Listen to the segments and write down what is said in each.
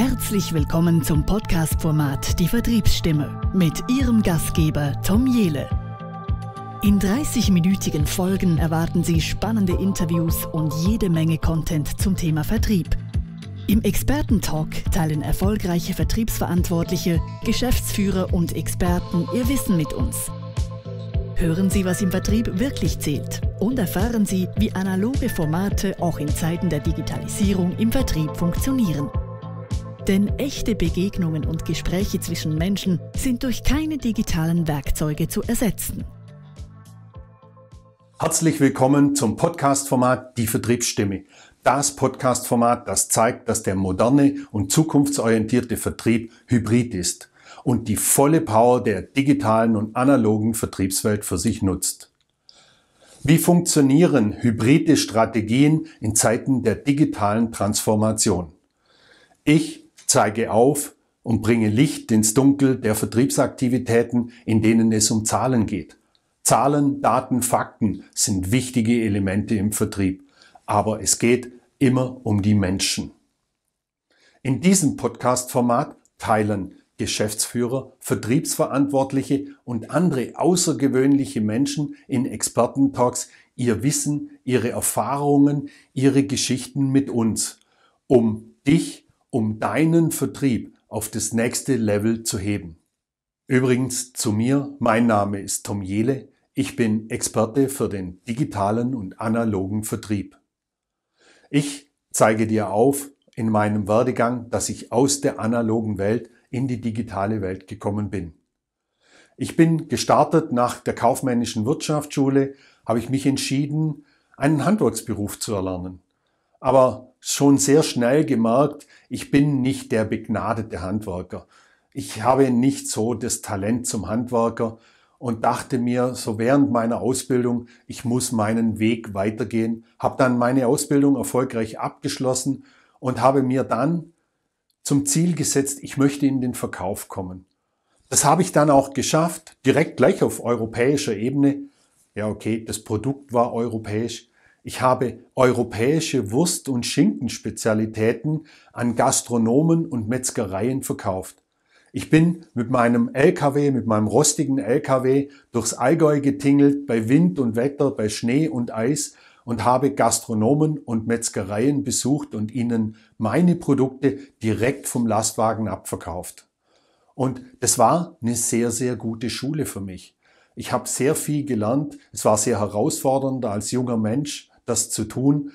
Herzlich willkommen zum Podcast-Format Die Vertriebsstimme mit Ihrem Gastgeber Tom Jele. In 30-minütigen Folgen erwarten Sie spannende Interviews und jede Menge Content zum Thema Vertrieb. Im Expertentalk teilen erfolgreiche Vertriebsverantwortliche, Geschäftsführer und Experten ihr Wissen mit uns. Hören Sie, was im Vertrieb wirklich zählt und erfahren Sie, wie analoge Formate auch in Zeiten der Digitalisierung im Vertrieb funktionieren. Denn echte Begegnungen und Gespräche zwischen Menschen sind durch keine digitalen Werkzeuge zu ersetzen. Herzlich willkommen zum Podcast-Format Die Vertriebsstimme. Das Podcast-Format, das zeigt, dass der moderne und zukunftsorientierte Vertrieb hybrid ist und die volle Power der digitalen und analogen Vertriebswelt für sich nutzt. Wie funktionieren hybride Strategien in Zeiten der digitalen Transformation? Ich, zeige auf und bringe Licht ins Dunkel der Vertriebsaktivitäten, in denen es um Zahlen geht. Zahlen, Daten, Fakten sind wichtige Elemente im Vertrieb, aber es geht immer um die Menschen. In diesem Podcast-Format teilen Geschäftsführer, Vertriebsverantwortliche und andere außergewöhnliche Menschen in Expertentalks ihr Wissen, ihre Erfahrungen, ihre Geschichten mit uns, um dich um deinen Vertrieb auf das nächste Level zu heben. Übrigens zu mir, mein Name ist Tom Jele, ich bin Experte für den digitalen und analogen Vertrieb. Ich zeige dir auf in meinem Werdegang, dass ich aus der analogen Welt in die digitale Welt gekommen bin. Ich bin gestartet nach der kaufmännischen Wirtschaftsschule, habe ich mich entschieden, einen Handwerksberuf zu erlernen aber schon sehr schnell gemerkt, ich bin nicht der begnadete Handwerker. Ich habe nicht so das Talent zum Handwerker und dachte mir so während meiner Ausbildung, ich muss meinen Weg weitergehen, habe dann meine Ausbildung erfolgreich abgeschlossen und habe mir dann zum Ziel gesetzt, ich möchte in den Verkauf kommen. Das habe ich dann auch geschafft, direkt gleich auf europäischer Ebene. Ja, okay, das Produkt war europäisch, ich habe europäische Wurst- und Schinkenspezialitäten an Gastronomen und Metzgereien verkauft. Ich bin mit meinem LKW, mit meinem rostigen LKW durchs Allgäu getingelt bei Wind und Wetter, bei Schnee und Eis und habe Gastronomen und Metzgereien besucht und ihnen meine Produkte direkt vom Lastwagen abverkauft. Und das war eine sehr, sehr gute Schule für mich. Ich habe sehr viel gelernt. Es war sehr herausfordernd als junger Mensch das zu tun.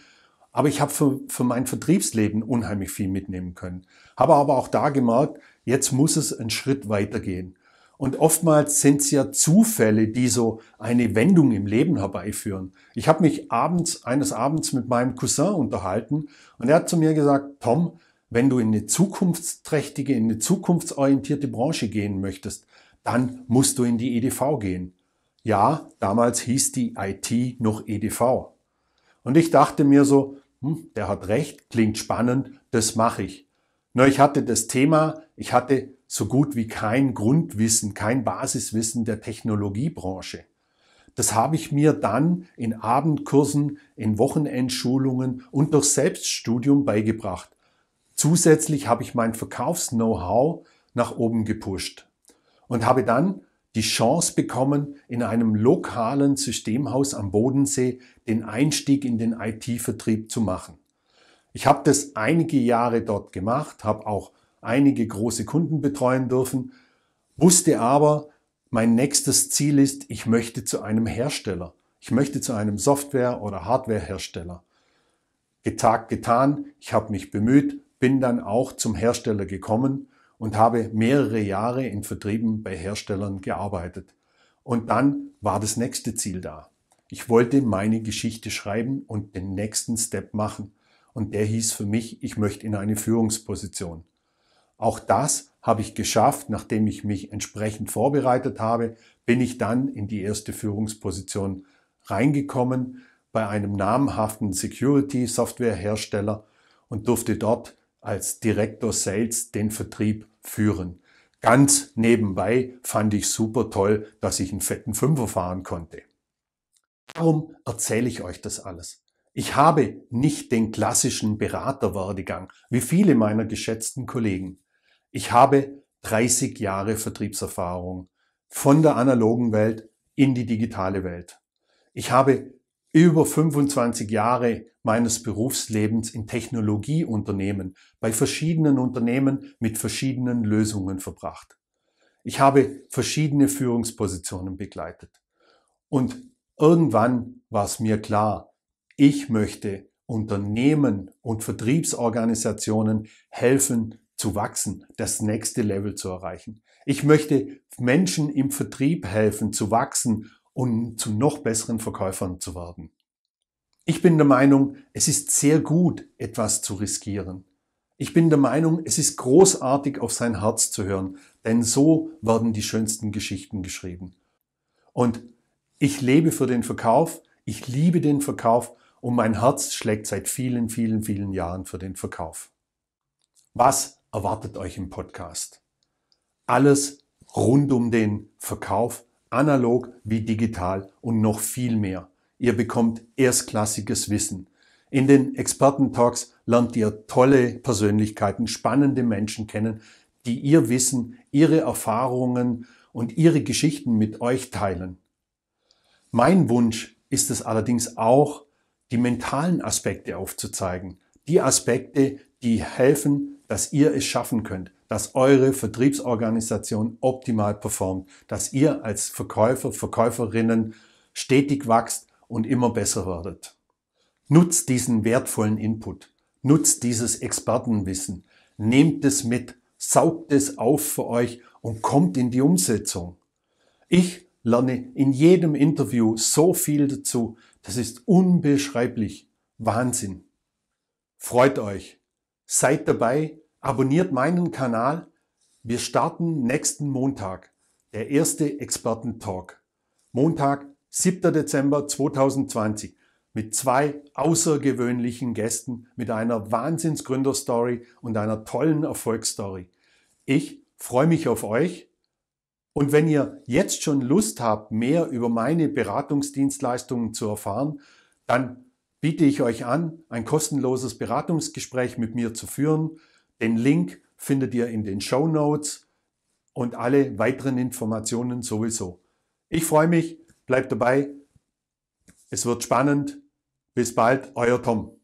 Aber ich habe für, für mein Vertriebsleben unheimlich viel mitnehmen können. Habe aber auch da gemerkt, jetzt muss es einen Schritt weitergehen. Und oftmals sind es ja Zufälle, die so eine Wendung im Leben herbeiführen. Ich habe mich abends, eines Abends mit meinem Cousin unterhalten und er hat zu mir gesagt, Tom, wenn du in eine zukunftsträchtige, in eine zukunftsorientierte Branche gehen möchtest, dann musst du in die EDV gehen. Ja, damals hieß die IT noch EDV. Und ich dachte mir so, hm, der hat recht, klingt spannend, das mache ich. Nur ich hatte das Thema, ich hatte so gut wie kein Grundwissen, kein Basiswissen der Technologiebranche. Das habe ich mir dann in Abendkursen, in Wochenendschulungen und durch Selbststudium beigebracht. Zusätzlich habe ich mein Verkaufs-Know-how nach oben gepusht und habe dann die Chance bekommen, in einem lokalen Systemhaus am Bodensee den Einstieg in den IT-Vertrieb zu machen. Ich habe das einige Jahre dort gemacht, habe auch einige große Kunden betreuen dürfen, wusste aber, mein nächstes Ziel ist, ich möchte zu einem Hersteller. Ich möchte zu einem Software- oder Hardwarehersteller. Getagt, getan, ich habe mich bemüht, bin dann auch zum Hersteller gekommen und habe mehrere Jahre in Vertrieben bei Herstellern gearbeitet. Und dann war das nächste Ziel da. Ich wollte meine Geschichte schreiben und den nächsten Step machen. Und der hieß für mich, ich möchte in eine Führungsposition. Auch das habe ich geschafft, nachdem ich mich entsprechend vorbereitet habe, bin ich dann in die erste Führungsposition reingekommen bei einem namhaften Security Software Hersteller und durfte dort als Direktor Sales den Vertrieb führen. Ganz nebenbei fand ich super toll, dass ich einen fetten Fünfer fahren konnte. Warum erzähle ich euch das alles? Ich habe nicht den klassischen Beraterwerdegang, wie viele meiner geschätzten Kollegen. Ich habe 30 Jahre Vertriebserfahrung von der analogen Welt in die digitale Welt. Ich habe über 25 Jahre meines Berufslebens in Technologieunternehmen, bei verschiedenen Unternehmen mit verschiedenen Lösungen verbracht. Ich habe verschiedene Führungspositionen begleitet. Und irgendwann war es mir klar, ich möchte Unternehmen und Vertriebsorganisationen helfen zu wachsen, das nächste Level zu erreichen. Ich möchte Menschen im Vertrieb helfen zu wachsen und zu noch besseren Verkäufern zu werden. Ich bin der Meinung, es ist sehr gut, etwas zu riskieren. Ich bin der Meinung, es ist großartig, auf sein Herz zu hören, denn so werden die schönsten Geschichten geschrieben. Und ich lebe für den Verkauf, ich liebe den Verkauf und mein Herz schlägt seit vielen, vielen, vielen Jahren für den Verkauf. Was erwartet euch im Podcast? Alles rund um den Verkauf, analog wie digital und noch viel mehr. Ihr bekommt erstklassiges Wissen. In den Experten-Talks lernt ihr tolle Persönlichkeiten, spannende Menschen kennen, die ihr Wissen, ihre Erfahrungen und ihre Geschichten mit euch teilen. Mein Wunsch ist es allerdings auch, die mentalen Aspekte aufzuzeigen. Die Aspekte, die helfen, dass ihr es schaffen könnt, dass eure Vertriebsorganisation optimal performt, dass ihr als Verkäufer, Verkäuferinnen stetig wächst und immer besser werdet. Nutzt diesen wertvollen Input, nutzt dieses Expertenwissen, nehmt es mit, saugt es auf für euch und kommt in die Umsetzung. Ich lerne in jedem Interview so viel dazu, das ist unbeschreiblich. Wahnsinn. Freut euch. Seid dabei Abonniert meinen Kanal. Wir starten nächsten Montag, der erste Experten-Talk. Montag, 7. Dezember 2020 mit zwei außergewöhnlichen Gästen, mit einer Wahnsinnsgründerstory und einer tollen Erfolgsstory. Ich freue mich auf euch. Und wenn ihr jetzt schon Lust habt, mehr über meine Beratungsdienstleistungen zu erfahren, dann biete ich euch an, ein kostenloses Beratungsgespräch mit mir zu führen. Den Link findet ihr in den Show Notes und alle weiteren Informationen sowieso. Ich freue mich, bleibt dabei. Es wird spannend. Bis bald, euer Tom.